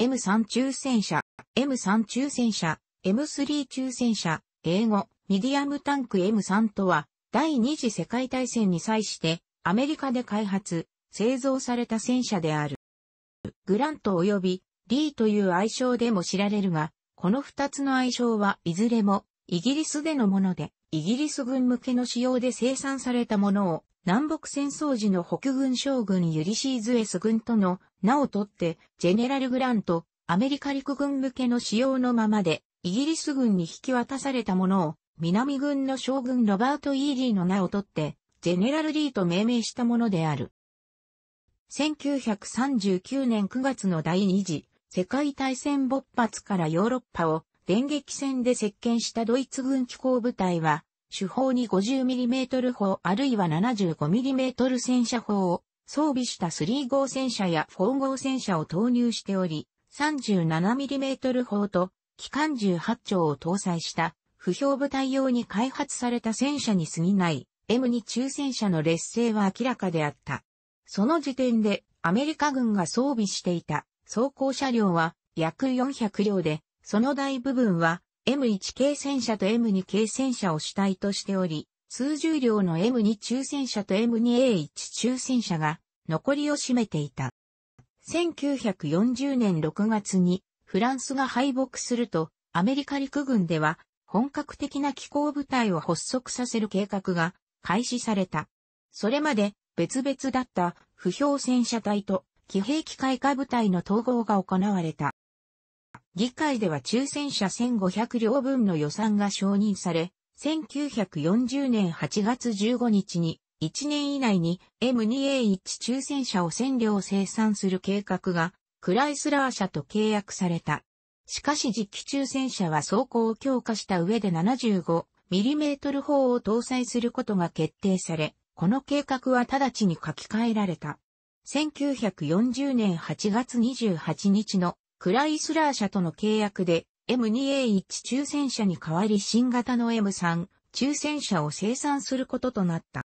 M3 中戦車、M3 中戦車、M3 中戦車、英語、ミディアムタンク M3 とは、第二次世界大戦に際して、アメリカで開発、製造された戦車である。グラント及び、リーという愛称でも知られるが、この二つの愛称はいずれも、イギリスでのもので、イギリス軍向けの使用で生産されたものを、南北戦争時の北軍将軍ユリシーズ・エス軍との名を取って、ジェネラル・グラント、アメリカ陸軍向けの使用のままで、イギリス軍に引き渡されたものを、南軍の将軍ロバート・イーリーの名を取って、ジェネラル・リーと命名したものである。1939年9月の第二次世界大戦勃発からヨーロッパを電撃戦で接見したドイツ軍機構部隊は、主砲に 50mm 砲あるいは 75mm 戦車砲を装備した3号戦車や4号戦車を投入しており、37mm 砲と機関銃8丁を搭載した不評部隊用に開発された戦車に過ぎない M2 中戦車の劣勢は明らかであった。その時点でアメリカ軍が装備していた装甲車両は約400両でその大部分は M1 系戦車と M2 系戦車を主体としており、数十両の M2 中戦車と M2A1 中戦車が残りを占めていた。1940年6月にフランスが敗北すると、アメリカ陸軍では本格的な機構部隊を発足させる計画が開始された。それまで別々だった不評戦車隊と騎兵機械化部隊の統合が行われた。議会では抽選車1500両分の予算が承認され、1940年8月15日に1年以内に M2A1 抽選車を1000両生産する計画がクライスラー社と契約された。しかし実機抽選車は走行を強化した上で 75mm 砲を搭載することが決定され、この計画は直ちに書き換えられた。1940年8月28日のクライスラー社との契約で M2A1 抽選車に代わり新型の M3 抽選車を生産することとなった。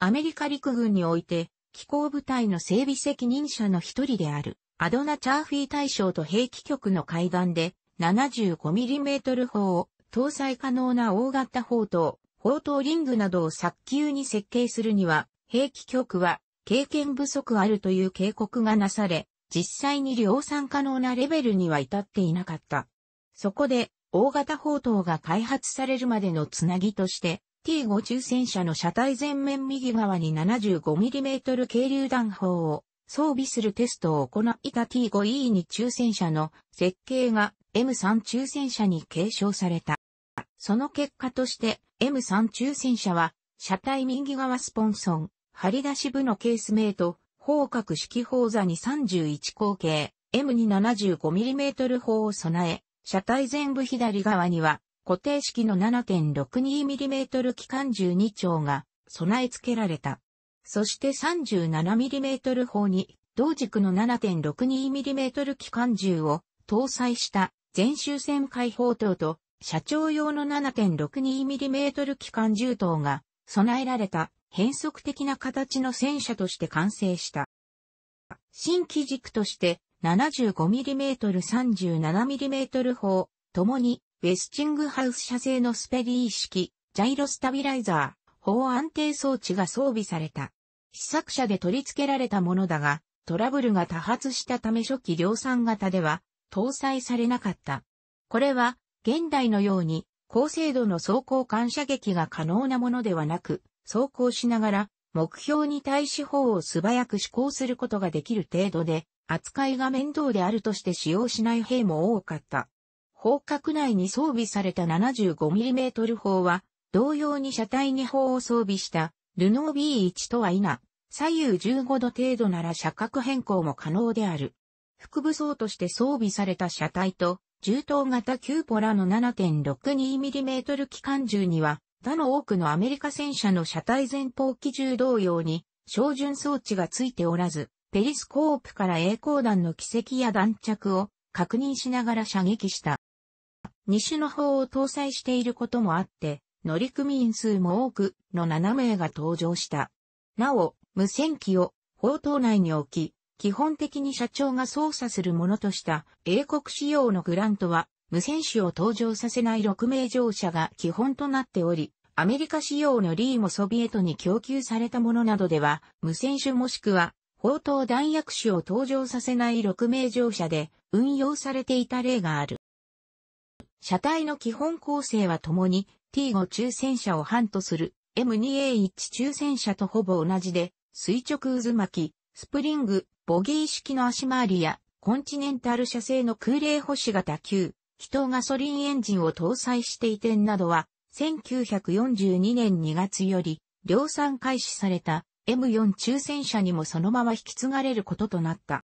アメリカ陸軍において機構部隊の整備責任者の一人であるアドナ・チャーフィー大将と兵器局の会談で 75mm 砲を搭載可能な大型砲塔、砲塔リングなどを早急に設計するには兵器局は経験不足あるという警告がなされ、実際に量産可能なレベルには至っていなかった。そこで、大型砲塔が開発されるまでのつなぎとして、T5 中戦車の車体前面右側に 75mm 軽榴弾砲を装備するテストを行った T5E2 中戦車の設計が M3 中戦車に継承された。その結果として M3 中戦車は車体右側スポンソン、張り出し部のケースメイト、方角式砲座に31口径 M に 75mm 砲を備え、車体全部左側には固定式の 7.62mm 機関12丁が備え付けられた。そして 37mm 砲に同軸の 7.62mm 機関銃を搭載した全周線開放塔と社長用の 7.62mm 機関銃塔が備えられた変則的な形の戦車として完成した。新機軸として 75mm37mm 砲、ともにウェスチングハウス社製のスペリー式、ジャイロスタビライザー、砲安定装置が装備された。試作車で取り付けられたものだが、トラブルが多発したため初期量産型では搭載されなかった。これは現代のように高精度の走行感射撃が可能なものではなく、走行しながら、目標に対し方を素早く思考することができる程度で、扱いが面倒であるとして使用しない兵も多かった。砲角内に装備された 75mm 砲は、同様に車体に砲を装備した、ルノー B1 とは否、左右15度程度なら車角変更も可能である。副武装として装備された車体と、銃刀型キューポラの 7.62mm 機関銃には、他の多くのアメリカ戦車の車体前方機銃同様に、照準装置がついておらず、ペリスコープから栄光弾の軌跡や弾着を確認しながら射撃した。二種の砲を搭載していることもあって、乗組員数も多くの7名が登場した。なお、無線機を砲塔内に置き、基本的に社長が操作するものとした英国仕様のグラントは無選手を登場させない6名乗車が基本となっており、アメリカ仕様のリーもソビエトに供給されたものなどでは、無選手もしくは、砲塔弾薬種を登場させない6名乗車で運用されていた例がある。車体の基本構成はともに T5 中戦車を半とする M2A1 中戦車とほぼ同じで、垂直渦巻き、スプリング、ボギー式の足回りや、コンチネンタル車製の空冷保守型級、人ガソリンエンジンを搭載して移転などは、1942年2月より量産開始された M4 抽選車にもそのまま引き継がれることとなった。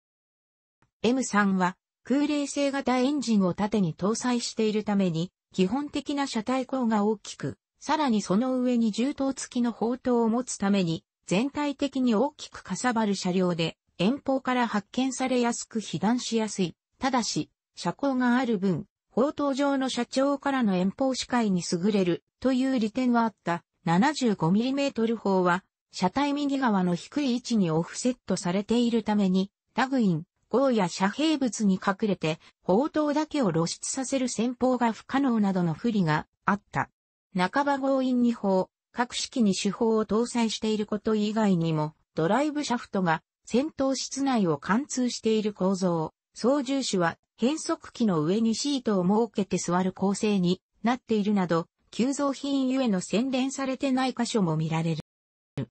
M3 は空冷性型エンジンを縦に搭載しているために、基本的な車体高が大きく、さらにその上に重刀付きの砲塔を持つために、全体的に大きくかさばる車両で、遠方から発見されやすく被弾しやすい。ただし、車高がある分、宝刀上の社長からの遠方視界に優れるという利点はあった 75mm 砲は車体右側の低い位置にオフセットされているためにタグイン、ゴーや遮蔽物に隠れて砲塔だけを露出させる戦法が不可能などの不利があった。半ば強引に砲、各式に手法を搭載していること以外にもドライブシャフトが戦闘室内を貫通している構造、操縦手は変速機の上にシートを設けて座る構成になっているなど、急増品ゆえの洗練されてない箇所も見られる。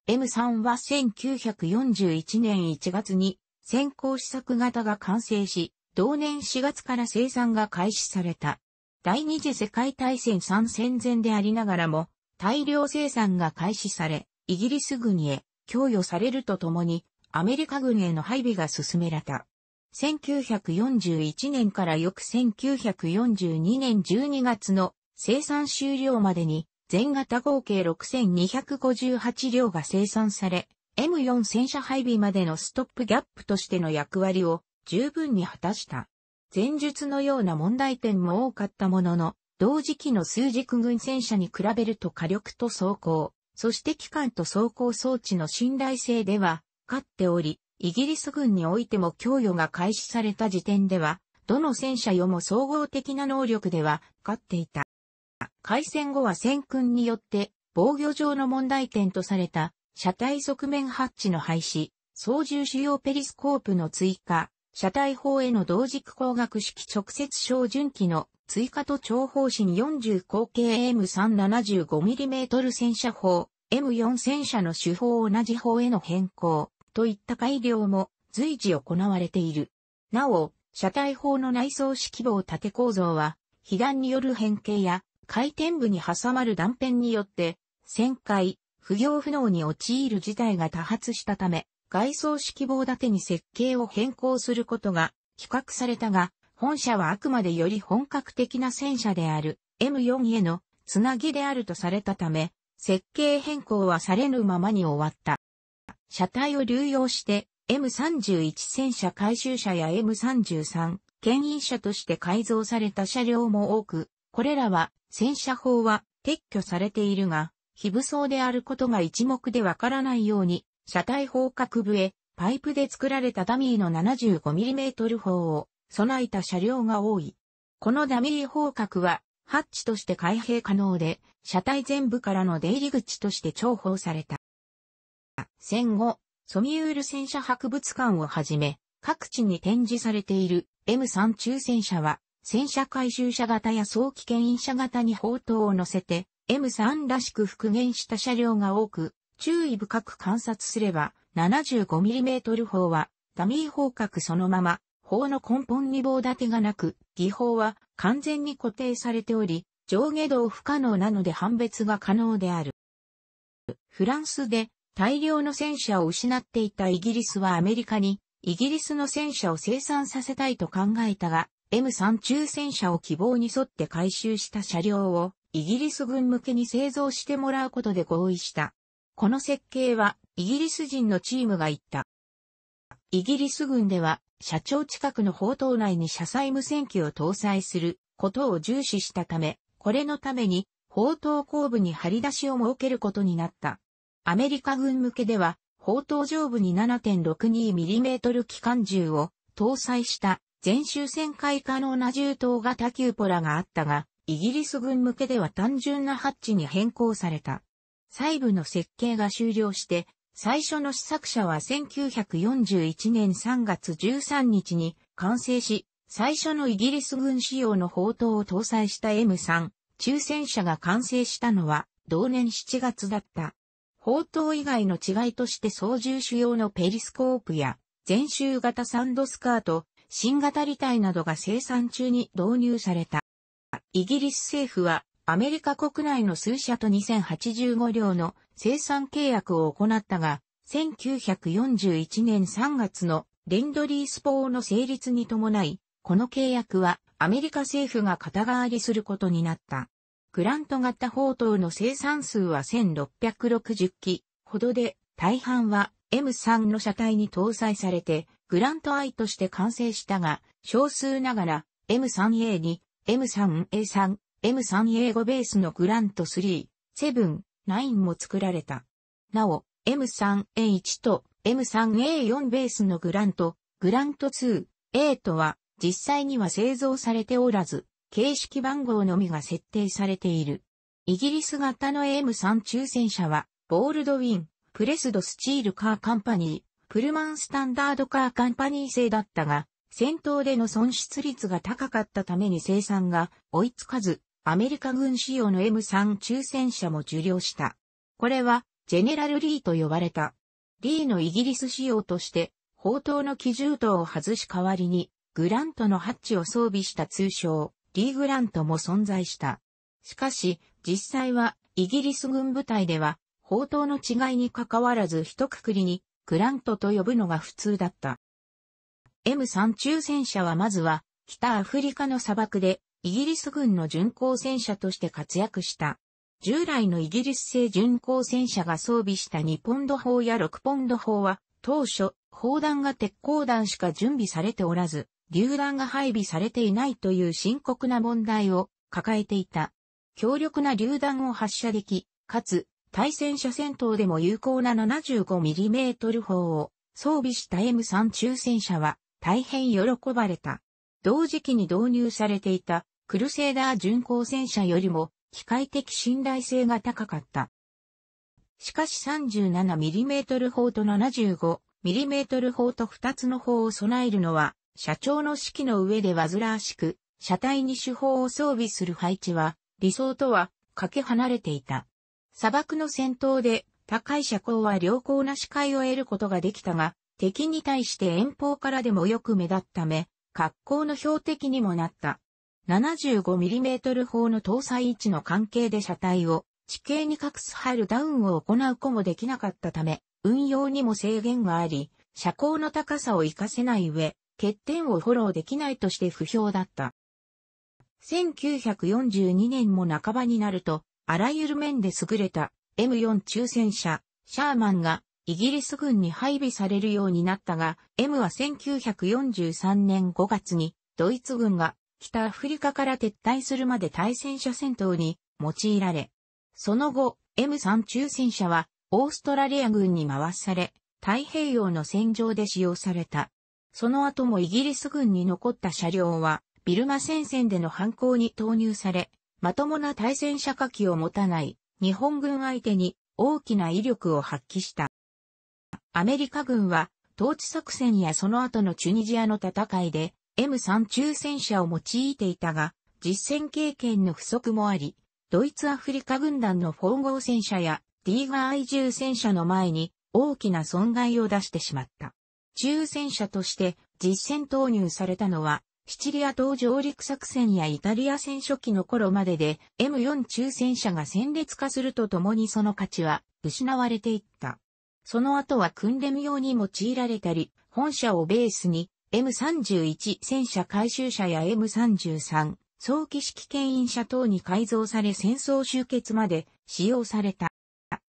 M3 は1941年1月に先行試作型が完成し、同年4月から生産が開始された。第二次世界大戦3戦前でありながらも、大量生産が開始され、イギリス軍へ供与されるとともに、アメリカ軍への配備が進められた。1941年から翌1942年12月の生産終了までに、全型合計6258両が生産され、M4 戦車配備までのストップギャップとしての役割を十分に果たした。前述のような問題点も多かったものの、同時期の数軸軍戦車に比べると火力と走行、そして機関と走行装置の信頼性では、勝っており、イギリス軍においても供与が開始された時点では、どの戦車よも総合的な能力では勝っていた。開戦後は戦訓によって防御上の問題点とされた車体側面ハッチの廃止、操縦主要ペリスコープの追加、車体砲への同軸光学式直接照準器の追加と長方針40口径 M375mm 戦車砲、M4 戦車の手法同じ砲への変更、といった改良も随時行われている。なお、車体砲の内装式棒縦構造は、被弾による変形や回転部に挟まる断片によって、旋回、不行不能に陥る事態が多発したため、外装式棒立てに設計を変更することが企画されたが、本社はあくまでより本格的な戦車である M4 へのつなぎであるとされたため、設計変更はされぬままに終わった。車体を流用して M31 戦車回収車や M33 牽引車として改造された車両も多く、これらは戦車法は撤去されているが、非武装であることが一目でわからないように、車体砲角部へパイプで作られたダミーの 75mm 砲を備えた車両が多い。このダミー砲角はハッチとして開閉可能で、車体全部からの出入り口として重宝された。戦後、ソミュール戦車博物館をはじめ、各地に展示されている M3 中戦車は、戦車回収車型や早期牽引車型に砲塔を乗せて、M3 らしく復元した車両が多く、注意深く観察すれば、75mm 砲は、ダミー砲角そのまま、砲の根本に棒立てがなく、技法は完全に固定されており、上下動不可能なので判別が可能である。フランスで大量の戦車を失っていたイギリスはアメリカに、イギリスの戦車を生産させたいと考えたが、M3 中戦車を希望に沿って回収した車両をイギリス軍向けに製造してもらうことで合意した。この設計はイギリス人のチームが言った。イギリス軍では社長近くの砲塔内に車載無線機を搭載することを重視したため、これのために砲塔後部に張り出しを設けることになった。アメリカ軍向けでは、砲塔上部に 7.62mm 機関銃を搭載した全周旋回可能な銃刀型キューポラがあったが、イギリス軍向けでは単純なハッチに変更された。細部の設計が終了して、最初の試作車は1941年3月13日に完成し、最初のイギリス軍仕様の砲塔を搭載した M3 抽選車が完成したのは同年7月だった。砲塔以外の違いとして操縦主用のペリスコープや、全周型サンドスカート、新型履帯などが生産中に導入された。イギリス政府は、アメリカ国内の数社と2085両の生産契約を行ったが、1941年3月のレンドリースポーの成立に伴い、この契約はアメリカ政府が肩代わりすることになった。グラント型砲塔の生産数は1660機ほどで、大半は M3 の車体に搭載されて、グラント I として完成したが、少数ながら M3A に M3A3、M3A5 ベースのグラント3、7、9も作られた。なお、M3A1 と M3A4 ベースのグラント、グラント 2A とは実際には製造されておらず、形式番号のみが設定されている。イギリス型の M3 抽選車は、ボールドウィン、プレスドスチールカーカンパニー、プルマンスタンダードカーカンパニー製だったが、戦闘での損失率が高かったために生産が追いつかず、アメリカ軍仕様の M3 抽選車も受領した。これは、ジェネラル・リーと呼ばれた。リーのイギリス仕様として、砲塔の機銃塔を外し代わりに、グラントのハッチを装備した通称、リー・グラントも存在した。しかし、実際は、イギリス軍部隊では、砲塔の違いに関わらず一括りに、グラントと呼ぶのが普通だった。M3 中戦車はまずは、北アフリカの砂漠で、イギリス軍の巡航戦車として活躍した。従来のイギリス製巡航戦車が装備した2ポンド砲や6ポンド砲は、当初、砲弾が鉄鋼弾しか準備されておらず、榴弾が配備されていないという深刻な問題を抱えていた。強力な榴弾を発射でき、かつ、対戦車戦闘でも有効な 75mm 砲を装備した M3 中戦車は大変喜ばれた。同時期に導入されていたクルセーダー巡航戦車よりも機械的信頼性が高かった。しかし 37mm 砲と 75mm 砲と2つの砲を備えるのは社長の指揮の上で煩わしく、車体に手法を装備する配置は、理想とは、かけ離れていた。砂漠の戦闘で、高い車高は良好な視界を得ることができたが、敵に対して遠方からでもよく目立ったため、格好の標的にもなった。75mm 砲の搭載位置の関係で車体を地形に隠すハルダウンを行う子もできなかったため、運用にも制限があり、車高の高さを活かせない上、欠点をフォローできないとして不評だった。1942年も半ばになると、あらゆる面で優れた M4 抽選車、シャーマンがイギリス軍に配備されるようになったが、M は1943年5月にドイツ軍が北アフリカから撤退するまで対戦車戦闘に用いられ、その後 M3 抽選車はオーストラリア軍に回され、太平洋の戦場で使用された。その後もイギリス軍に残った車両は、ビルマ戦線での犯行に投入され、まともな対戦車火器を持たない日本軍相手に大きな威力を発揮した。アメリカ軍は、統治作戦やその後のチュニジアの戦いで M3 中戦車を用いていたが、実戦経験の不足もあり、ドイツアフリカ軍団の4号戦車や D ガーイ重戦車の前に大きな損害を出してしまった。中戦車として実戦投入されたのは、シチリア島上陸作戦やイタリア戦初期の頃までで M4 中戦車が戦列化するとともにその価値は失われていった。その後は訓練用に用いられたり、本社をベースに M31 戦車回収車や M33 早期式牽引車等に改造され戦争終結まで使用された。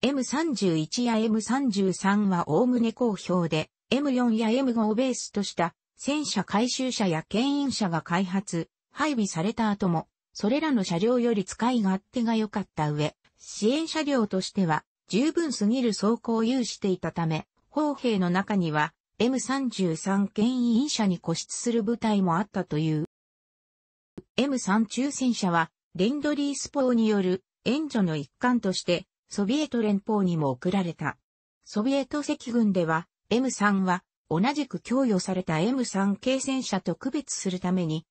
M31 や M33 は概ね好評で、M4 や M5 をベースとした戦車回収車や牽引車が開発、配備された後も、それらの車両より使い勝手が良かった上、支援車両としては十分すぎる走行を有していたため、砲兵の中には M33 牽引車に固執する部隊もあったという。M3 中戦車は、レンドリースポーによる援助の一環として、ソビエト連邦にも送られた。ソビエト赤軍では、M3 は、同じく供与された M3 系戦車と区別するために、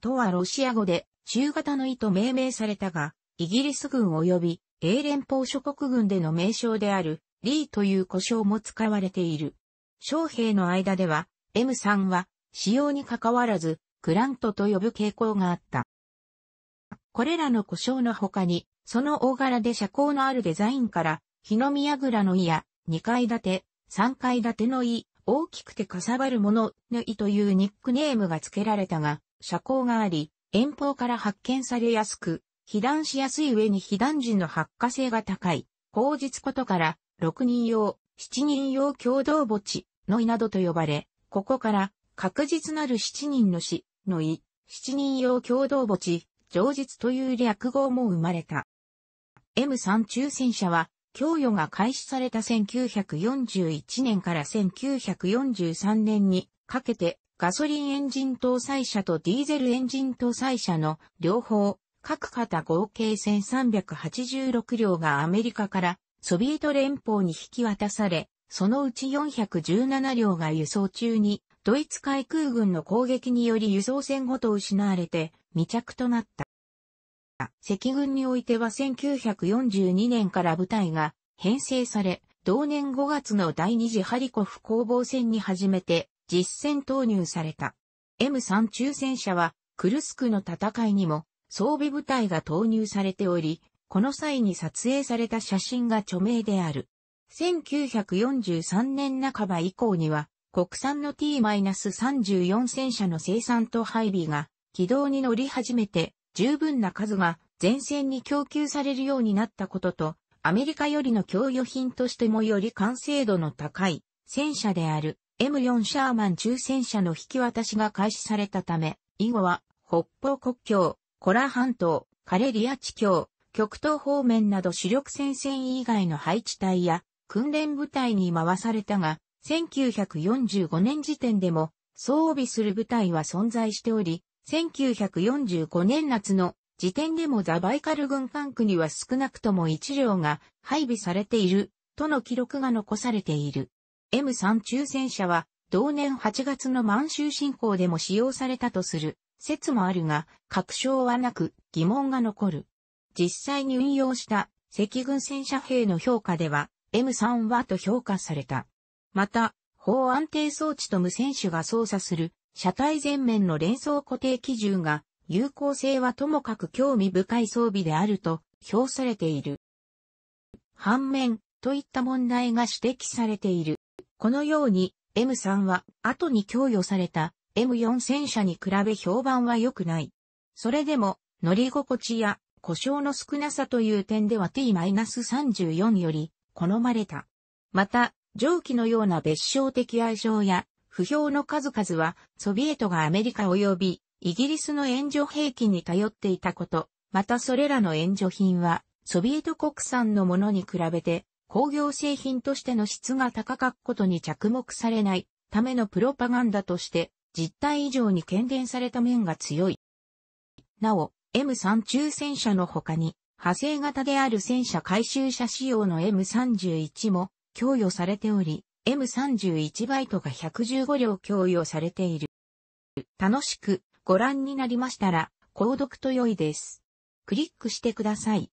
とはロシア語で中型の意と命名されたが、イギリス軍及び英連邦諸国軍での名称であるリーという呼称も使われている。将兵の間では M3 は使用に関わらずクラントと呼ぶ傾向があった。これらの故障の他に、その大柄で車高のあるデザインから、日の宮倉の家、二階建て、三階建ての井、大きくてかさばるもの、ぬいというニックネームが付けられたが、車高があり、遠方から発見されやすく、被弾しやすい上に被弾時の発火性が高い、口実ことから、六人用、七人用共同墓地、の胃などと呼ばれ、ここから、確実なる七人の死、の胃、七人用共同墓地、常実という略語も生まれた。M3 抽選車は、供与が開始された1941年から1943年にかけてガソリンエンジン搭載車とディーゼルエンジン搭載車の両方、各型合計1386両がアメリカからソビエト連邦に引き渡され、そのうち417両が輸送中にドイツ海空軍の攻撃により輸送船ごと失われて未着となった。赤軍においては1942年から部隊が編成され、同年5月の第二次ハリコフ攻防戦に初めて実戦投入された。M3 中戦車はクルスクの戦いにも装備部隊が投入されており、この際に撮影された写真が著名である。1943年半ば以降には国産の T-34 戦車の生産と配備が軌道に乗り始めて十分な数が前線に供給されるようになったことと、アメリカよりの供与品としてもより完成度の高い戦車である M4 シャーマン中戦車の引き渡しが開始されたため、以後は北方国境、コラ半島、カレリア地境、極東方面など主力戦線以外の配置隊や訓練部隊に回されたが、1945年時点でも装備する部隊は存在しており、1945年夏の時点でもザバイカル軍管区には少なくとも1両が配備されているとの記録が残されている。M3 抽選車は同年8月の満州侵攻でも使用されたとする説もあるが、確証はなく疑問が残る。実際に運用した赤軍戦車兵の評価では M3 はと評価された。また、法安定装置と無線手が操作する車体前面の連装固定基準が、有効性はともかく興味深い装備であると評されている。反面、といった問題が指摘されている。このように、M3 は後に供与された M4 戦車に比べ評判は良くない。それでも、乗り心地や故障の少なさという点では T-34 より好まれた。また、蒸気のような別称的愛称や不評の数々は、ソビエトがアメリカ及びイギリスの援助兵器に頼っていたこと、またそれらの援助品は、ソビエト国産のものに比べて、工業製品としての質が高かっことに着目されないためのプロパガンダとして、実態以上に懸念された面が強い。なお、M3 中戦車の他に、派生型である戦車回収車仕様の M31 も供与されており、M31 バイトが115両供与されている。楽しくご覧になりましたら、購読と良いです。クリックしてください。